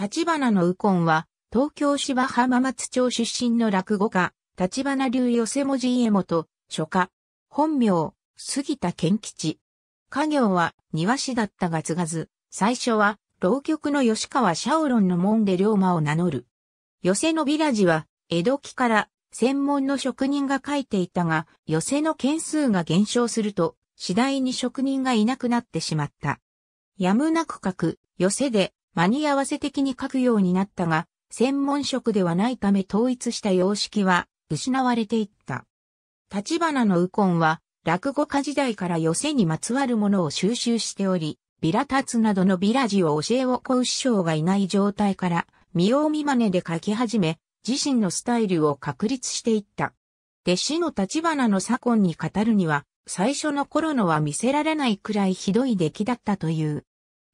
立花の右近は、東京芝浜松町出身の落語家、立花流寄せ文字家元、書家、本名、杉田健吉。家業は庭師だったが継がず、最初は浪曲の吉川シャオロンの門で龍馬を名乗る。寄せのビラジは、江戸期から専門の職人が書いていたが、寄せの件数が減少すると、次第に職人がいなくなってしまった。やむなく書く、寄せで間に合わせ的に書くようになったが、専門職ではないため統一した様式は失われていった。立花の右近は、落語家時代から寄せにまつわるものを収集しており、ビラ立つなどのビラ字を教えを請う師匠がいない状態から、見よう見真似で書き始め、自身のスタイルを確立していった。弟子の立花の左近に語るには、最初の頃のは見せられないくらいひどい出来だったという。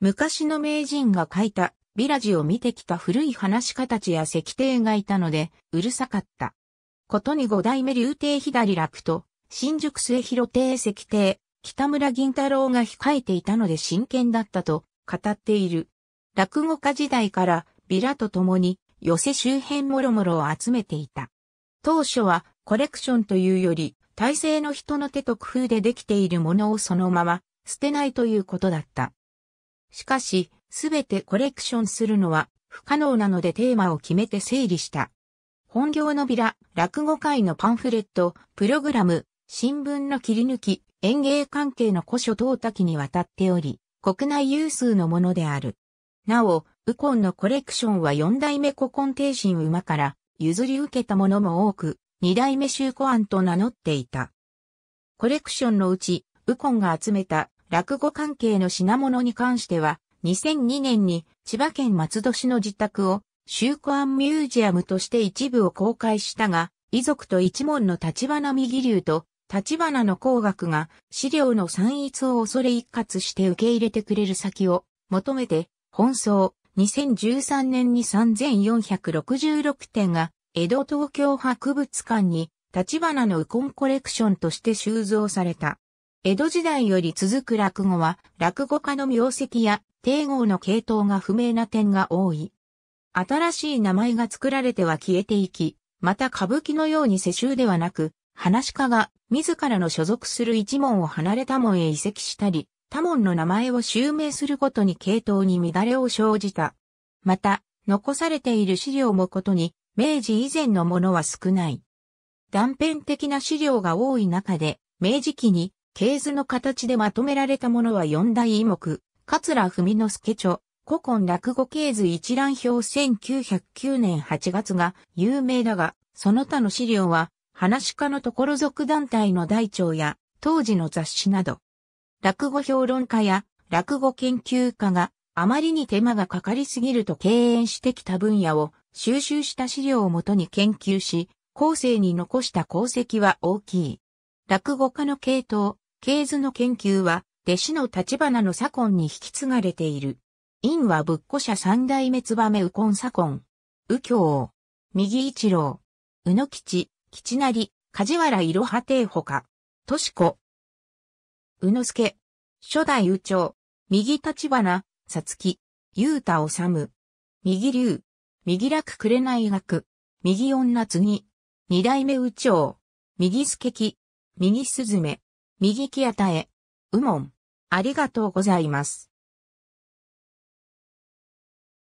昔の名人が書いたビラジを見てきた古い話し形や石庭がいたので、うるさかった。ことに五代目竜亭左楽と、新宿末広亭石庭、北村銀太郎が控えていたので真剣だったと語っている。落語家時代からビラと共に寄せ周辺もろもろを集めていた。当初はコレクションというより、体制の人の手と工夫でできているものをそのまま捨てないということだった。しかし、すべてコレクションするのは不可能なのでテーマを決めて整理した。本業のビラ、落語会のパンフレット、プログラム、新聞の切り抜き、演芸関係の古書等多岐にわたっており、国内有数のものである。なお、ウコンのコレクションは四代目古今帝神馬から譲り受けたものも多く、二代目周古案と名乗っていた。コレクションのうち、ウコンが集めた落語関係の品物に関しては、2002年に千葉県松戸市の自宅を、週古ミュージアムとして一部を公開したが、遺族と一門の立花右流と、立花の工学が資料の散逸を恐れ一括して受け入れてくれる先を求めて、本草2013年に3466点が江戸東京博物館に立花のウコンコレクションとして収蔵された。江戸時代より続く落語は、落語家の名跡や、定語の系統が不明な点が多い。新しい名前が作られては消えていき、また歌舞伎のように世襲ではなく、話家が自らの所属する一門を離れた門へ移籍したり、他門の名前を襲名することに系統に乱れを生じた。また、残されている資料もことに、明治以前のものは少ない。断片的な資料が多い中で、明治期に形図の形でまとめられたものは四大異目、桂文之助著、古今落語形図一覧表1909年8月が有名だが、その他の資料は、話家のところ属団体の大長や、当時の雑誌など、落語評論家や落語研究家があまりに手間がかかりすぎると敬遠してきた分野を収集した資料をもとに研究し、後世に残した功績は大きい。落語家の系統、系図の研究は、弟子の立花の左近に引き継がれている。院は仏庫社三代目燕右近左近。右京。右一郎。宇野吉、吉成、梶原いろは亭ほか。としこ。宇之助。初代右長。右立花、さつき。ゆうたおさむ。右竜。右楽くれない学。右女継ぎ。二代目右長。右助き。右すずめ。右木屋たへ。うもん。ありがとうございます。